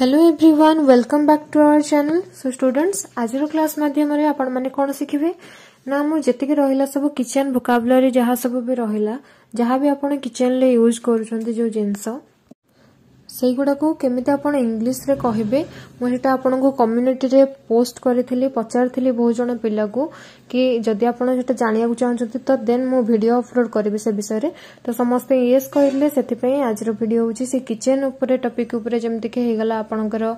Hello everyone welcome back to our channel so students आज class माध्यम आपण कौन शिखे ना मुझे रहा सब किचेन भोकाबुलारी जहाँ सब भी रहा जहाँ भी आप किचेन यूज कर जो जिनस ସେଇଗୁଡ଼ାକୁ କେମିତି ଆପଣ ଇଂଲିଶରେ କହିବେ ମୁଁ ସେଇଟା ଆପଣଙ୍କୁ କମ୍ୟୁନିଟିରେ ପୋଷ୍ଟ କରିଥିଲି ପଚାରିଥିଲି ବହୁତ ଜଣ ପିଲାକୁ କି ଯଦି ଆପଣ ସେଇଟା ଜାଣିବାକୁ ଚାହୁଁଛନ୍ତି ତ ଦେନ୍ ମୁଁ ଭିଡ଼ିଓ ଅପଲୋଡ଼ କରିବି ସେ ବିଷୟରେ ତ ସମସ୍ତେ ୟେସ୍ କହିଲେ ସେଥିପାଇଁ ଆଜିର ଭିଡ଼ିଓ ହେଉଛି ସେ କିଚେନ୍ ଉପରେ ଟପିକ୍ ଉପରେ ଯେମିତିକି ହେଇଗଲା ଆପଣଙ୍କର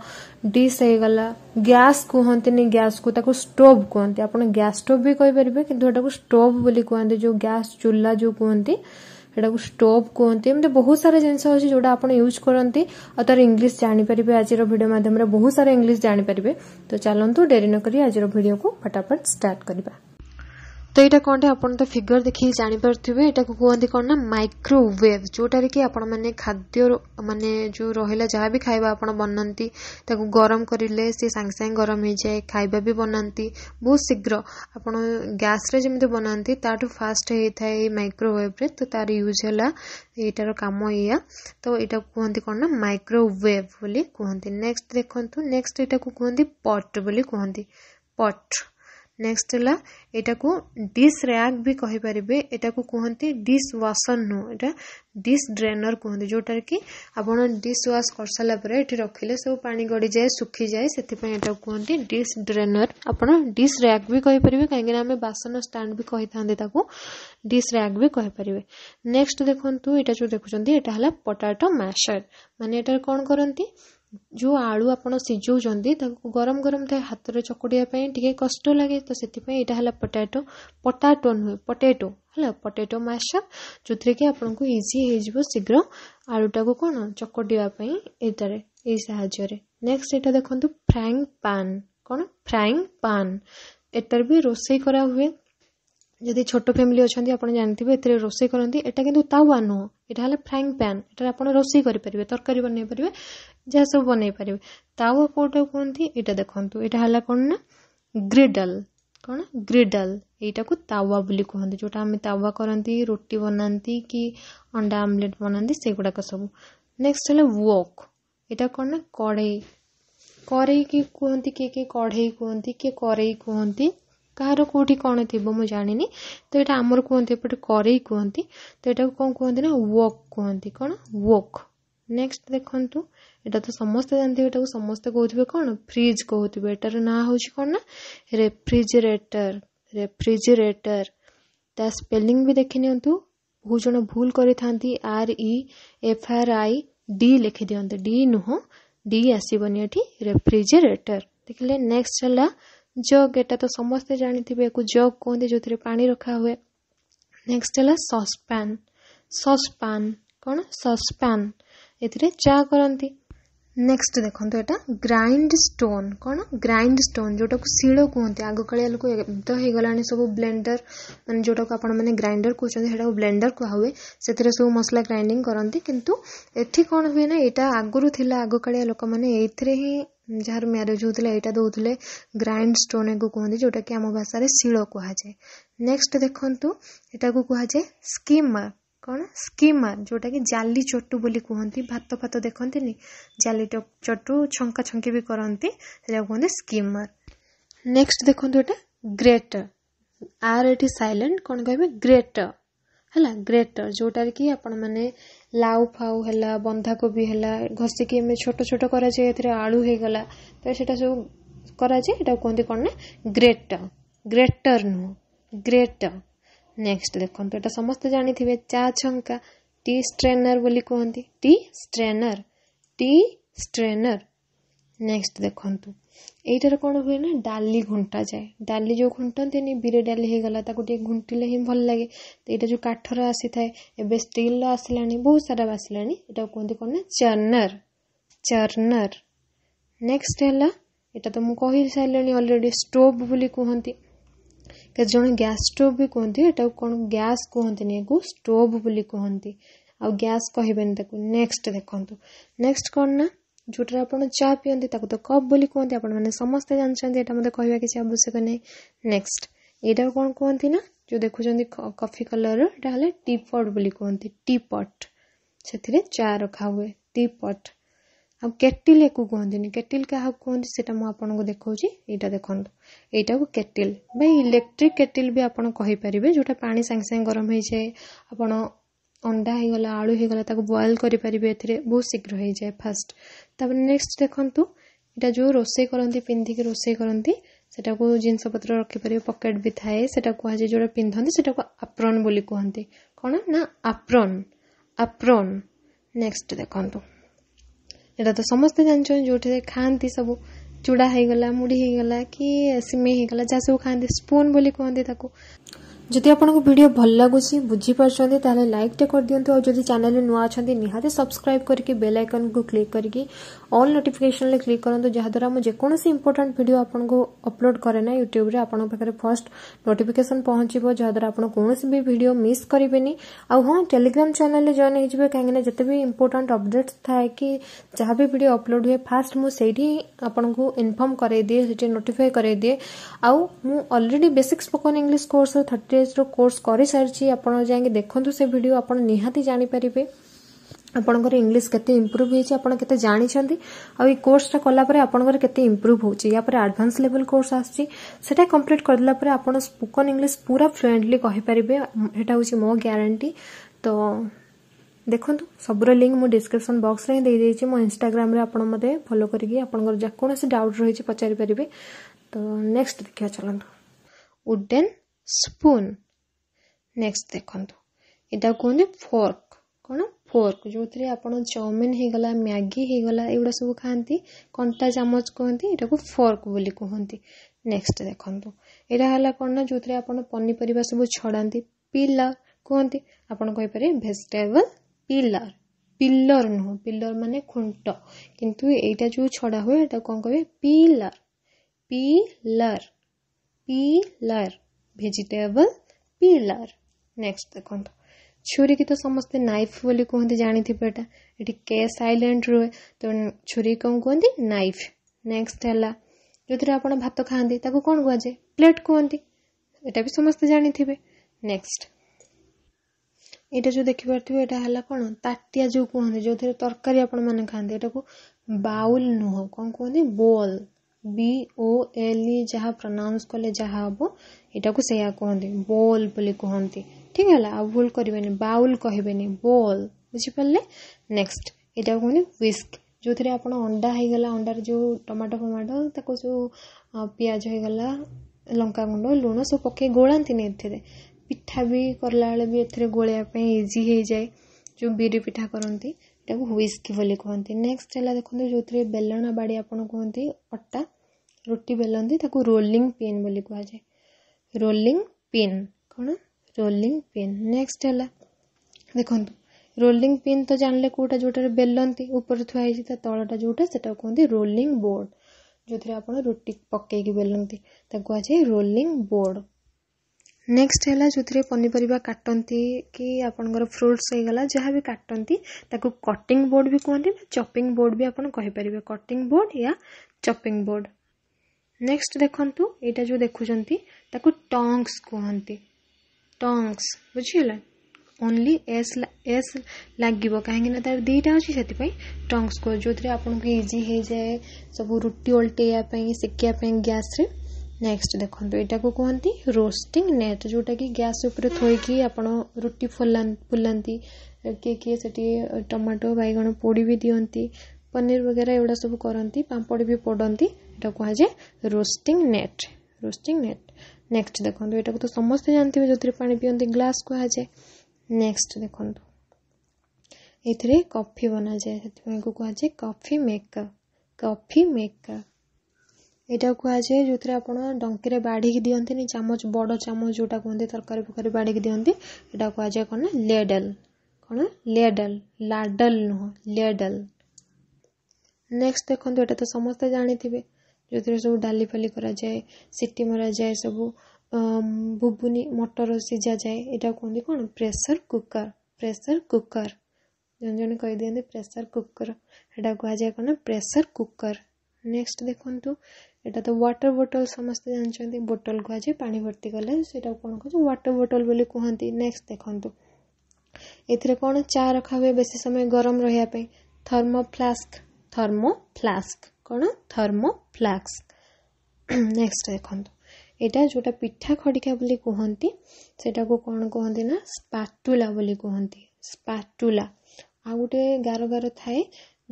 ଡିସ୍ ହେଇଗଲା ଗ୍ୟାସ୍ କୁହନ୍ତିନି ଗ୍ୟାସ୍କୁ ତାକୁ ଷ୍ଟୋଭ୍ କୁହନ୍ତି ଆପଣ ଗ୍ୟାସ୍ ଷ୍ଟୋଭ୍ ବି କହିପାରିବେ କିନ୍ତୁ ଏଟାକୁ ଷ୍ଟୋଭ୍ ବୋଲି କୁହନ୍ତି ଯେଉଁ ଗ୍ୟାସ୍ ଚୁଲା ଯେଉଁ କୁହନ୍ତି ସେଟାକୁ ଷ୍ଟୋଭ୍ କୁହନ୍ତି ଏମିତି ବହୁତ ସାରା ଜିନିଷ ଅଛି ଯେଉଁଟା ଆପଣ ୟୁଜ୍ କରନ୍ତି ଆଉ ତାର ଇଂଲିଶ ଜାଣିପାରିବେ ଆଜିର ଭିଡ଼ିଓ ମାଧ୍ୟମରେ ବହୁତ ସାରା ଇଂଲିଶ ଜାଣିପାରିବେ ତ ଚାଲନ୍ତୁ ଡେରି ନ କରି ଆଜିର ଭିଡ଼ିଓକୁ ଫଟାଫଟ ଷ୍ଟାର୍ଟ କରିବା ତ ଏଇଟା କଣ କ'ଣଟା ଆପଣ ତ ଫିଗର ଦେଖିକି ଜାଣିପାରୁଥିବେ ଏଟାକୁ କୁହନ୍ତି କ'ଣ ନା ମାଇକ୍ରୋୱେଭ୍ ଯେଉଁଟାରେ କି ଆପଣମାନେ ଖାଦ୍ୟ ମାନେ ଯେଉଁ ରହିଲା ଯାହା ବି ଖାଇବା ଆପଣ ବନାନ୍ତି ତାକୁ ଗରମ କରିଲେ ସେ ସାଙ୍ଗେ ସାଙ୍ଗେ ଗରମ ହେଇଯାଏ ଖାଇବା ବି ବନାନ୍ତି ବହୁତ ଶୀଘ୍ର ଆପଣ ଗ୍ୟାସ୍ରେ ଯେମିତି ବନାନ୍ତି ତାଠୁ ଫାଷ୍ଟ ହେଇଥାଏ ଏଇ ମାଇକ୍ରୋୱେଭ୍ରେ ତ ତାର ୟୁଜ୍ ହେଲା ଏଇଟାର କାମ ଏଇଆ ତ ଏଇଟାକୁ କୁହନ୍ତି କ'ଣ ନା ମାଇକ୍ରୋୱେଭ୍ ବୋଲି କୁହନ୍ତି ନେକ୍ସଟ ଦେଖନ୍ତୁ ନେକ୍ସଟ ଏଇଟାକୁ କୁହନ୍ତି ପଟ୍ ବୋଲି କୁହନ୍ତି ପଟ୍ ନେକ୍ସଟ ହେଲା ଏଇଟାକୁ ଡିସ୍ ର୍ୟାକ୍ ବି କହିପାରିବେ ଏଟାକୁ କୁହନ୍ତି ଡିସ୍ ୱାସର୍ ନୁହଁ ଏଇଟା ଡିସ୍ ଡ୍ରେନର୍ କୁହନ୍ତି ଯେଉଁଟାରେ କି ଆପଣ ଡିସ୍ ୱାଶ୍ କରିସାରିଲା ପରେ ଏଠି ରଖିଲେ ସବୁ ପାଣି ଗଡ଼ିଯାଏ ଶୁଖିଯାଏ ସେଥିପାଇଁ ଏଟାକୁ କୁହନ୍ତି ଡିସ୍ ଡ୍ରେନର୍ ଆପଣ ଡିସ୍ ର୍ୟାକ୍ ବି କହିପାରିବେ କାହିଁକିନା ଆମେ ବାସନ ଷ୍ଟାଣ୍ଡ ବି କହିଥାନ୍ତି ତାକୁ ଡିସ୍ ର୍ୟାକ୍ ବି କହିପାରିବେ ନେକ୍ସଟ ଦେଖନ୍ତୁ ଏଇଟା ଯେଉଁ ଦେଖୁଛନ୍ତି ଏଇଟା ହେଲା ପଟାଟୋ ମାସର୍ ମାନେ ଏଟାରେ କ'ଣ କରନ୍ତି ଯେଉଁ ଆଳୁ ଆପଣ ସିଝଉଛନ୍ତି ତାକୁ ଗରମ ଗରମ ଥାଏ ହାତରେ ଚକଟିବା ପାଇଁ ଟିକେ କଷ୍ଟ ଲାଗେ ତ ସେଥିପାଇଁ ଏଇଟା ହେଲା ପଟାଟୋ ପଟାଟୋ ନୁହେଁ ପଟାଟୋ ହେଲା ପଟାଟୋ ମାସା ଯେଉଁଥିରେ କି ଆପଣଙ୍କୁ ଇଜି ହେଇଯିବ ଶୀଘ୍ର ଆଳୁଟାକୁ କ'ଣ ଚକଟିବା ପାଇଁ ଏଇଟାରେ ଏଇ ସାହାଯ୍ୟରେ ନେକ୍ସଟ ଏଇଟା ଦେଖନ୍ତୁ ଫ୍ରାଇଙ୍ଗ ପାନ୍ କ'ଣ ଫ୍ରାଇଙ୍ଗ ପାନ୍ ଏଟାରେ ବି ରୋଷେଇ କରାହୁଏ ଯଦି ଛୋଟ ଫ୍ୟାମିଲି ଅଛନ୍ତି ଆପଣ ଜାଣିଥିବେ ଏଥିରେ ରୋଷେଇ କରନ୍ତି ଏଇଟା କିନ୍ତୁ ତାୱା ନୁହଁ ଏଇଟା ହେଲା ଫ୍ରାଇଂ ପ୍ୟାନ୍ ଏଠାରେ ଆପଣ ରୋଷେଇ କରିପାରିବେ ତରକାରୀ ବନେଇ ପାରିବେ ଯାହା ସବୁ ବନେଇ ପାରିବେ ତାୱା କେଉଁଟା କୁହନ୍ତି ଏଇଟା ଦେଖନ୍ତୁ ଏଇଟା ହେଲା କ'ଣ ନା ଗ୍ରିଡଲ୍ କ'ଣ ଗ୍ରିଡଲ୍ ଏଇଟାକୁ ତାୱା ବୋଲି କୁହନ୍ତି ଯେଉଁଟା ଆମେ ତାୱା କରନ୍ତି ରୁଟି ବନାନ୍ତି କି ଅଣ୍ଡା ଆମଲେଟ୍ ବନାନ୍ତି ସେଗୁଡ଼ାକ ସବୁ ନେକ୍ସଟ ହେଲା ୱକ୍ ଏଇଟା କ'ଣ ନା କଢ଼େଇ କରେଇକି କୁହନ୍ତି କିଏ କିଏ କଢ଼େଇ କୁହନ୍ତି କିଏ କରେଇ କୁହନ୍ତି କାହାର କେଉଁଠି କ'ଣ ଥିବ ମୁଁ ଜାଣିନି ତ ଏଇଟା ଆମର କୁହନ୍ତି ଏପଟେ କରେଇ କୁହନ୍ତି ତ ଏଇଟାକୁ କ'ଣ କୁହନ୍ତି ନା ୱକ୍ କୁହନ୍ତି କ'ଣ ୱକ୍ ନେକ୍ସଟ ଦେଖନ୍ତୁ ଏଇଟା ତ ସମସ୍ତେ ଜାଣିଥିବେ ଏଟାକୁ ସମସ୍ତେ କହୁଥିବେ କ'ଣ ଫ୍ରିଜ୍ କହୁଥିବେ ଏଟାର ନାଁ ହେଉଛି କ'ଣ ନା ରେଫ୍ରିଜରେଟର୍ ରେଫ୍ରିଜରେଟର୍ ତା ସ୍ପେଲିଂ ବି ଦେଖିନିଅନ୍ତୁ ବହୁତ ଜଣ ଭୁଲ କରିଥାନ୍ତି R E F R I D ଲେଖିଦିଅନ୍ତି ଡି ନୁହଁ ଡି ଆସିବନି ଏଠି ରେଫ୍ରିଜରେଟର୍ ଦେଖିଲେ ନେକ୍ସଟ ହେଲା ଜଗ୍ ଏଟା ତ ସମସ୍ତେ ଜାଣିଥିବେ ୟାକୁ ଜଗ୍ କୁହନ୍ତି ଯେଉଁଥିରେ ପାଣି ରଖା ହୁଏ ନେକ୍ସଟ ହେଲା ସସ୍ପ୍ୟାନ୍ ସସ୍ପ୍ୟାନ୍ କ'ଣ ସସ୍ପ୍ୟାନ୍ ଏଥିରେ ଚା କରନ୍ତି ନେକ୍ସଟ ଦେଖନ୍ତୁ ଏଇଟା ଗ୍ରାଇଣ୍ଡ ଷ୍ଟୋନ୍ କ'ଣ ଗ୍ରାଇଣ୍ଡ ଷ୍ଟୋନ୍ ଯେଉଁଟାକୁ ଶିଳ କୁହନ୍ତି ଆଗକାଳିଆ ଲୋକ ଏବେ ତ ହେଇଗଲାଣି ସବୁ ବ୍ଲେଣ୍ଡର ମାନେ ଯେଉଁଟାକୁ ଆପଣମାନେ ଗ୍ରାଇଣ୍ଡର କହୁଛନ୍ତି ସେଇଟାକୁ ବ୍ଲେଣ୍ଡର କୁହା ହୁଏ ସେଥିରେ ସବୁ ମସଲା ଗ୍ରାଇଣ୍ଡିଙ୍ଗ କରନ୍ତି କିନ୍ତୁ ଏଠି କ'ଣ ହୁଏ ନା ଏଇଟା ଆଗରୁ ଥିଲା ଆଗକାଳିଆ ଲୋକମାନେ ଏଇଥିରେ ହିଁ ଯାହାର ମ୍ୟାରେଜ୍ ହେଉଥିଲା ଏଇଟା ଦେଉଥିଲେ ଗ୍ରାଇଣ୍ଡ ଷ୍ଟୋନ୍ ଏକୁ କୁହନ୍ତି ଯେଉଁଟାକି ଆମ ଭାଷାରେ ଶିଳ କୁହାଯାଏ ନେକ୍ସଟ ଦେଖନ୍ତୁ ଏଟାକୁ କୁହାଯାଏ ସ୍କିମା କ'ଣ ସ୍କିମା ଯେଉଁଟାକି ଜାଲି ଚଟୁ ବୋଲି କୁହନ୍ତି ଭାତ ଫାତ ଦେଖନ୍ତିନି ଜାଲି ଚଟୁ ଛଙ୍କା ଛଙ୍କି ବି କରନ୍ତି ସେଟାକୁ କୁହନ୍ତି ସ୍କିମର ନେକ୍ସଟ ଦେଖନ୍ତୁ ଏଇଟା ଗ୍ରେଟର ଆର୍ ଏଠି ସାଇଲେଣ୍ଟ କ'ଣ କହିବେ ଗ୍ରେଟର ହେଲା ଗ୍ରେଟର୍ ଯେଉଁଟାରେ କି ଆପଣମାନେ ଲାଉ ଫାଉ ହେଲା ବନ୍ଧାକୋବି ହେଲା ଘଷିକି ଆମେ ଛୋଟ ଛୋଟ କରାଯାଏ ଏଥିରେ ଆଳୁ ହେଇଗଲା ତ ସେଇଟା ସବୁ କରାଯାଏ ଏଇଟାକୁ କୁହନ୍ତି କ'ଣ ନା ଗ୍ରେଟର୍ ଗ୍ରେଟର୍ ନୁହଁ ଗ୍ରେଟର୍ ନେକ୍ସଟ ଦେଖନ୍ତୁ ଏଇଟା ସମସ୍ତେ ଜାଣିଥିବେ ଚା ଛଙ୍କା ଟି ଷ୍ଟ୍ରେନର୍ ବୋଲି କୁହନ୍ତି ଟି ଷ୍ଟ୍ରେନର୍ ଟି ଷ୍ଟ୍ରେନର୍ ନେକ୍ସଟ ଦେଖନ୍ତୁ ଏଇଟାରେ କ'ଣ ହୁଏ ନା ଡାଲି ଘୁଣ୍ଟାଯାଏ ଡାଲି ଯେଉଁ ଘୁଣ୍ଟନ୍ତିନି ବିରି ଡାଲି ହେଇଗଲା ତାକୁ ଟିକେ ଘୁଣ୍ଟିଲେ ହିଁ ଭଲ ଲାଗେ ତ ଏଇଟା ଯେଉଁ କାଠର ଆସିଥାଏ ଏବେ ଷ୍ଟିଲ୍ର ଆସିଲାଣି ବହୁତ ସାରା ଆସିଲାଣି ଏଇଟାକୁ କୁହନ୍ତି କ'ଣ ନା ଚର୍ନର ଚର୍ଣ୍ଣର ନେକ୍ସଟ ହେଲା ଏଇଟା ତ ମୁଁ କହିସାରିଲିଣି ଅଲରେଡ଼ି ଷ୍ଟୋଭ୍ ବୋଲି କୁହନ୍ତି କେତେ ଜଣ ଗ୍ୟାସ୍ ଷ୍ଟୋଭ୍ ବି କୁହନ୍ତି ଏଇଟାକୁ କ'ଣ ଗ୍ୟାସ୍ କୁହନ୍ତିନି ଏକୁ ଷ୍ଟୋଭ୍ ବୋଲି କୁହନ୍ତି ଆଉ ଗ୍ୟାସ୍ କହିବେନି ତାକୁ ନେକ୍ସଟ ଦେଖନ୍ତୁ ନେକ୍ସଟ କ'ଣ ନା ଯେଉଁଠାରେ ଆପଣ ଚା ପିଅନ୍ତି ତାକୁ ତ କପ୍ ବୋଲି କୁହନ୍ତି ଆପଣମାନେ ସମସ୍ତେ ଜାଣିଛନ୍ତି ଏଇଟା ମୋତେ କହିବା କିଛି ଆବଶ୍ୟକ ନାହିଁ ନେକ୍ସଟ ଏଇଟା କ'ଣ କୁହନ୍ତି ନା ଯେଉଁ ଦେଖୁଛନ୍ତି କଫି କଲର୍ର ଏଇଟା ହେଲେ ଟି ପଟ୍ ବୋଲି କୁହନ୍ତି ଟି ପଟ୍ ସେଥିରେ ଚା ରଖା ହୁଏ ଟି ପଟ୍ ଆଉ କେଟିଲ୍ ୟାକୁ କୁହନ୍ତିନି କେଟିଲ୍ କାହାକୁ କୁହନ୍ତି ସେଇଟା ମୁଁ ଆପଣଙ୍କୁ ଦେଖାଉଛି ଏଇଟା ଦେଖନ୍ତୁ ଏଇଟାକୁ କେଟିଲ୍ ବା ଇଲେକ୍ଟ୍ରିକ୍ କେଟିଲ୍ ବି ଆପଣ କହିପାରିବେ ଯେଉଁଟା ପାଣି ସାଙ୍ଗେ ସାଙ୍ଗେ ଗରମ ହେଇଯାଏ ଆପଣ ଅଣ୍ଡା ହେଇଗଲା ଆଳୁ ହେଇଗଲା ତାକୁ ବଏଲ୍ କରିପାରିବେ ଏଥିରେ ବହୁତ ଶୀଘ୍ର ହେଇଯାଏ ଫାଷ୍ଟ ତାପରେ ନେକ୍ସଟ ଦେଖନ୍ତୁ ଏଇଟା ଯେଉଁ ରୋଷେଇ କରନ୍ତି ପିନ୍ଧିକି ରୋଷେଇ କରନ୍ତି ସେଟାକୁ ଜିନିଷପତ୍ର ରଖିପାରିବେ ପକେଟ୍ ବି ଥାଏ ସେଟା କୁହାଯାଏ ଯେଉଁଟା ପିନ୍ଧନ୍ତି ସେଟାକୁ ଆପ୍ରନ୍ ବୋଲି କୁହନ୍ତି କ'ଣ ନା ଆପ୍ରନ୍ ଆପ୍ରନ୍ ନେକ୍ସଟ ଦେଖନ୍ତୁ ଏଇଟା ତ ସମସ୍ତେ ଜାଣିଛନ୍ତି ଯେଉଁଠାରେ ଖାଆନ୍ତି ସବୁ ଚୁଡ଼ା ହେଇଗଲା ମୁଢ଼ି ହେଇଗଲା କି ସିମେଇ ହେଇଗଲା ଯାହା ସବୁ ଖାଆନ୍ତି ସ୍ପୁନ୍ ବୋଲି କୁହନ୍ତି ତାକୁ जदि आपंक भिड भल लगुच बुझीपारे लाइक टे कर दिखाँ और जब चेल नुआ अच्छा निहाते सब्सक्राइब करके बेल आइकन को क्लिक करके अल नोटिफिकेशन क्लिक करूँ जहाद्वारा मुझे इंपोर्टाट भिड आपको अपलोड कैन यूट्यूब आपरे फर्स्ट नोटिकेसन पहुंचे जहाद्वारा आप कौन भी भिड मिस करेंगे ना हाँ टेलीग्राम चेल जॉन हो कहीं जिते भी इंपोर्टाट अपडेट्स थाए कि जहाँ भी भिड अपलोड हुए फास्ट मुझे आपको इनफर्म कराइए नोटिफाए कराइए already basics spoken English course thirty based course कर सारी आपके देखते से भिड आपतीपरेंगे आपंकर इंग्लीश के इम्प्रुव होते जानते आउ योर्सटा कलापर आपर के इम्प्रुव होपर आडभांस लेवल कोर्स आसा कम्प्लीट कर देला आपड़ स्पोकन इंग्लीश पूरा फ्लुएंटली कहीपरेंगे यहाँ हूँ मो ग्यारंटी तो देखो सब लिंक मुझे डिस्क्रिपन बक्स में हीदेगी मो इनाग्राम मत फलो करके डाउट रही पचारिपारे तो नेक्स्ट देखिए चलो उडेन spoon. ନେକ୍ସଟ ଦେଖନ୍ତୁ ଏଇଟା କୁହନ୍ତି ଫୋର୍କ କ'ଣ ଫୋର୍କ ଯେଉଁଥିରେ ଆପଣ ଚାଉମିନ ହେଇଗଲା ମ୍ୟାଗି ହେଇଗଲା ଏଗୁଡ଼ା ସବୁ ଖାଆନ୍ତି କଣ୍ଟା ଚାମଚ କୁହନ୍ତି ଏଇଟାକୁ ଫୋର୍କ ବୋଲି କୁହନ୍ତି ନେକ୍ସଟ ଦେଖନ୍ତୁ ଏଇଟା ହେଲା କ'ଣ ନା ଯେଉଁଥିରେ ଆପଣ ପନିପରିବା ସବୁ ଛଡ଼ାନ୍ତି ପିଲର୍ କୁହନ୍ତି ଆପଣ କହିପାରିବେ ଭେଜିଟେବଲ୍ ପିଲର୍ ପିଲର୍ ନୁହଁ ପିଲର୍ ମାନେ ଖୁଣ୍ଟ କିନ୍ତୁ ଏଇଟା ଯେଉଁ ଛଡ଼ା ହୁଏ ଏଇଟା କ'ଣ କହିବେ peeler peeler peeler vegetable peeler next ଦେଖନ୍ତୁ ଛୁରୀକି ତ ସମସ୍ତେ ନାଇଫ୍ ବୋଲି କୁହନ୍ତି ଜାଣିଥିବେ ଏଇଟା ଏଠି କେ ସାଇଲେଣ୍ଟ ରୁହେ ତ ଛୁରୀ କ'ଣ କୁହନ୍ତି ନାଇଫ୍ ନେକ୍ସଟ ହେଲା ଯେଉଁଥିରେ ଆପଣ ଭାତ ଖାଆନ୍ତି ତାକୁ କ'ଣ କୁହାଯାଏ ପ୍ଲେଟ୍ କୁହନ୍ତି ଏଇଟା ବି ସମସ୍ତେ ଜାଣିଥିବେ ନେକ୍ସଟ ଏଇଟା ଯେଉଁ ଦେଖିପାରୁଥିବେ ଏଇଟା ହେଲା କ'ଣ ତାଟିଆ ଯେଉଁ କୁହନ୍ତି ଯେଉଁଥିରେ ତରକାରୀ ଆପଣମାନେ ଖାଆନ୍ତି ଏଇଟାକୁ ବାଉଲ୍ ନୁହଁ କ'ଣ କୁହନ୍ତି ବୋଲ୍ ବିଓଏଲ୍ଇ ଯାହା ପ୍ରନାଉନ୍ସ କଲେ ଯାହା ହେବ ଏଇଟାକୁ ସେଇଆ କୁହନ୍ତି ବୋଲ୍ ବୋଲି କୁହନ୍ତି ଠିକ୍ ହେଲା ଆଉ ଭୁଲ କରିବେନି ବାଉଲ୍ କହିବେନି ବୋଲ୍ ବୁଝିପାରିଲେ ନେକ୍ସଟ ଏଇଟାକୁ କୁହନ୍ତି ୱିସ୍କ ଯେଉଁଥିରେ ଆପଣ ଅଣ୍ଡା ହେଇଗଲା ଅଣ୍ଡାରେ ଯେଉଁ ଟମାଟୋ ଫମାଟୋ ତାକୁ ଯେଉଁ ପିଆଜ ହେଇଗଲା ଲଙ୍କାଗୁଣ୍ଡ ଲୁଣ ସବୁ ପକାଇ ଗୋଳାନ୍ତିନି ଏଥିରେ ପିଠା ବି କଲାବେଳେ ବି ଏଥିରେ ଗୋଳେଇବା ପାଇଁ ଇଜି ହେଇଯାଏ ଯେଉଁ ବିରି ପିଠା କରନ୍ତି ଏଟାକୁ ହୁଇସ୍କି ବୋଲି କୁହନ୍ତି ନେକ୍ସଟ୍ ହେଲା ଦେଖନ୍ତୁ ଯେଉଁଥିରେ ବେଲଣା ବାଡ଼ି ଆପଣ କୁହନ୍ତି ଅଟା ରୁଟି ବେଲନ୍ତି ତାକୁ ରୋଲିଂ ପିନ୍ ବୋଲି କୁହାଯାଏ ରୋଲିଂ ପିନ୍ କ'ଣ ରୋଲିଂ ପିନ୍ ନେକ୍ସଟ୍ ହେଲା ଦେଖନ୍ତୁ ରୋଲିଂ ପିନ୍ ତ ଜାଣିଲେ କେଉଁଟା ଯେଉଁଟାରେ ବେଲନ୍ତି ଉପରେ ଥୁଆ ହେଇଛି ତା ତଳଟା ଯେଉଁଟା ସେଟାକୁ କୁହନ୍ତି ରୋଲିଂ ବୋର୍ଡ଼ ଯେଉଁଥିରେ ଆପଣ ରୁଟି ପକେଇକି ବେଲନ୍ତି ତାକୁ କୁହାଯାଏ ରୋଲିଂ ବୋର୍ଡ଼ नेक्स्ट है जो थे पनीपरिया काटती कि आपंकर फ्रुट्स हो गला जहाँ भी काटती कटिंग बोर्ड भी कहते हैं चपिंग बोर्ड भी आपर कटिंग बोर्ड या चपिंग बोर्ड नेक्स्ट देखता यहाँ जो देखुं टंगस कहते टंगस बुझला ओनली एस एस लगे कहीं तार दीटा अच्छे से टंगस को जो थे आपको इजी हो जाए सब रुटी ओल्टेपी शिखापी ग्यास ନେକ୍ସଟ ଦେଖନ୍ତୁ ଏଇଟାକୁ କୁହନ୍ତି ରୋଷ୍ଟିଂ ନେଟ୍ ଯେଉଁଟାକି ଗ୍ୟାସ୍ ଉପରେ ଥୋଇକି ଆପଣ ରୁଟି ଫୁଲାନ୍ତି କିଏ କିଏ ସେଠି ଟମାଟୋ ବାଇଗଣ ପୋଡ଼ି ବି ଦିଅନ୍ତି ପନିର ବଗେରା ଏଗୁଡ଼ା ସବୁ କରନ୍ତି ପାମ୍ପଡ଼ ବି ପୋଡ଼ନ୍ତି ଏଇଟା କୁହାଯାଏ roasting net roasting net next ଦେଖନ୍ତୁ ଏଇଟାକୁ ତ ସମସ୍ତେ ଜାଣିଥିବେ ଯେଉଁଥିରେ ପାଣି ପିଅନ୍ତି ଗ୍ଲାସ୍ କୁହାଯାଏ ନେକ୍ସଟ ଦେଖନ୍ତୁ ଏଥିରେ କଫି ବନାଯାଏ ସେଥିପାଇଁ କୁହାଯାଏ କଫି ମେକର୍ କଫି ମେକର୍ ଏଇଟାକୁ କୁହାଯାଏ ଯେଉଁଥିରେ ଆପଣ ଡଙ୍କିରେ ବାଢ଼ିକି ଦିଅନ୍ତିନି ଚାମଚ ବଡ଼ ଚାମଚ ଯେଉଁଟା କୁହନ୍ତି ତରକାରୀ ଫରକାରୀ ବାଢ଼ିକି ଦିଅନ୍ତି ଏଇଟା କୁହାଯାଏ କ'ଣ ନା ଲେଡଲ୍ କ'ଣ ଲେଡଲ୍ ଲାଡଲ୍ ନୁହଁ ଲେଡଲ୍ ନେକ୍ସଟ ଦେଖନ୍ତୁ ଏଇଟା ତ ସମସ୍ତେ ଜାଣିଥିବେ ଯେଉଁଥିରେ ସବୁ ଡାଲି ଫାଲି କରାଯାଏ ସିଟି ମରାଯାଏ ସବୁ ବୁବୁନି ମଟର ସିଝାଯାଏ ଏଇଟା କୁହନ୍ତି କ'ଣ ପ୍ରେସର କୁକର ପ୍ରେସର କୁକର ଜଣେ ଜଣେ କହିଦିଅନ୍ତି ପ୍ରେସର କୁକର ଏଇଟା କୁହାଯାଏ କ'ଣ ପ୍ରେସର କୁକର ନେକ୍ସଟ ଦେଖନ୍ତୁ ଏଇଟା ତ ୱାଟର ବୋଟଲ୍ ସମସ୍ତେ ଜାଣିଛନ୍ତି ବୋଟଲ୍ କୁହାଯାଏ ପାଣି ଭର୍ତ୍ତି କଲେ ସେଇଟାକୁ କ'ଣ କୁହାଯାଏ ୱାଟର ବୋଟଲ୍ ବୋଲି କୁହନ୍ତି ନେକ୍ସଟ ଦେଖନ୍ତୁ ଏଥିରେ କ'ଣ ଚା ରଖା ହୁଏ ବେଶୀ ସମୟ ଗରମ ରହିବା ପାଇଁ ଥର୍ମୋ ଫ୍ଲାସ୍କ ଥର୍ମୋ ଫ୍ଲାସ୍କ କ'ଣ ଥର୍ମୋ ଫ୍ଲାସ୍କ ନେକ୍ସଟ ଦେଖନ୍ତୁ ଏଇଟା ଯେଉଁଟା ପିଠା ଖଡ଼ିକା ବୋଲି କୁହନ୍ତି ସେଇଟାକୁ କ'ଣ କୁହନ୍ତି ନା ସ୍ପାଟୁଲା ବୋଲି କୁହନ୍ତି ସ୍ପାଟୁଲା ଆଉ ଗୋଟେ ଗାର ଗାର ଥାଏ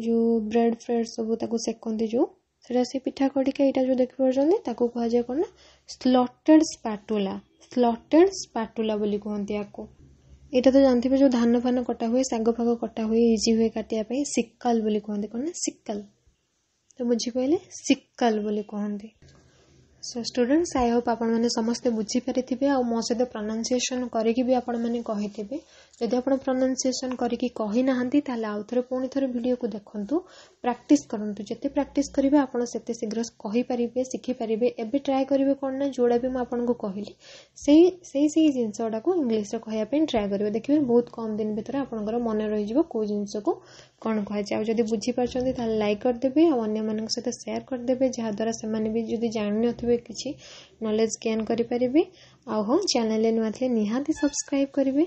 ଯେଉଁ ବ୍ରେଡ଼ ଫ୍ରେଡ଼ ସବୁ ତାକୁ ସେକନ୍ତି ଯେଉଁ ସେଟା ସେ ପିଠା ଖଡ଼ିକା ଏଇଟା ଯେଉଁ ଦେଖିପାରୁଛନ୍ତି ତାକୁ କୁହାଯାଏ କ'ଣ ନା ସ୍ଲଟେଡ଼୍ ସ୍ପାଟୁଲା ସ୍ଲଟେଡ଼୍ ସ୍ପାଟୁଲା ବୋଲି କୁହନ୍ତି ଆକୁ ଏଇଟା ତ ଜାଣିଥିବେ ଯେଉଁ ଧାନ ଫାନ କଟା ହୁଏ ଶାଗ ଫାଗ କଟା ହୁଏ ଇଜି ହୁଏ କାଟିବା ପାଇଁ ସିକଲ୍ ବୋଲି କୁହନ୍ତି କ'ଣ ନା ସିକାଲ ତ ବୁଝିପାରିଲେ ସିକାଲ ବୋଲି କୁହନ୍ତି ସୋ ଷ୍ଟୁଡେଣ୍ଟସ୍ ଆଇ ହୋପ୍ ଆପଣମାନେ ସମସ୍ତେ ବୁଝିପାରିଥିବେ ଆଉ ମୋ ସହିତ ପ୍ରନାଉନ୍ସିଏସନ୍ କରିକି ବି ଆପଣମାନେ କହିଥିବେ ଯଦି ଆପଣ ପ୍ରନାଉନ୍ସିଏସନ୍ କରିକି କହିନାହାନ୍ତି ତାହେଲେ ଆଉ ଥରେ ପୁଣି ଥରେ ଭିଡ଼ିଓକୁ ଦେଖନ୍ତୁ ପ୍ରାକ୍ଟିସ୍ କରନ୍ତୁ ଯେତେ ପ୍ରାକ୍ଟିସ୍ କରିବେ ଆପଣ ସେତେ ଶୀଘ୍ର କହିପାରିବେ ଶିଖିପାରିବେ ଏବେ ଟ୍ରାଏ କରିବେ କ'ଣ ନା ଯେଉଁଟା ବି ମୁଁ ଆପଣଙ୍କୁ କହିଲି ସେଇ ସେଇ ସେଇ ଜିନିଷଟାକୁ ଇଂଲିଶରେ କହିବା ପାଇଁ ଟ୍ରାଏ କରିବେ ଦେଖିବେ ବହୁତ କମ୍ ଦିନ ଭିତରେ ଆପଣଙ୍କର ମନେ ରହିଯିବ କେଉଁ ଜିନିଷକୁ କ'ଣ କୁହାଯାଏ ଆଉ ଯଦି ବୁଝିପାରୁଛନ୍ତି ତାହେଲେ ଲାଇକ୍ କରିଦେବେ ଆଉ ଅନ୍ୟମାନଙ୍କ ସହିତ ସେୟାର କରିଦେବେ ଯାହାଦ୍ୱାରା ସେମାନେ ବି ଯଦି ଜାଣିନଥିବେ କିଛି ନଲେଜ୍ ଗେନ୍ କରିପାରିବେ ଆଉ ହଁ ଚ୍ୟାନେଲ୍ରେ ନୂଆ ଥିଲେ ନିହାତି ସବସ୍କ୍ରାଇବ୍ କରିବେ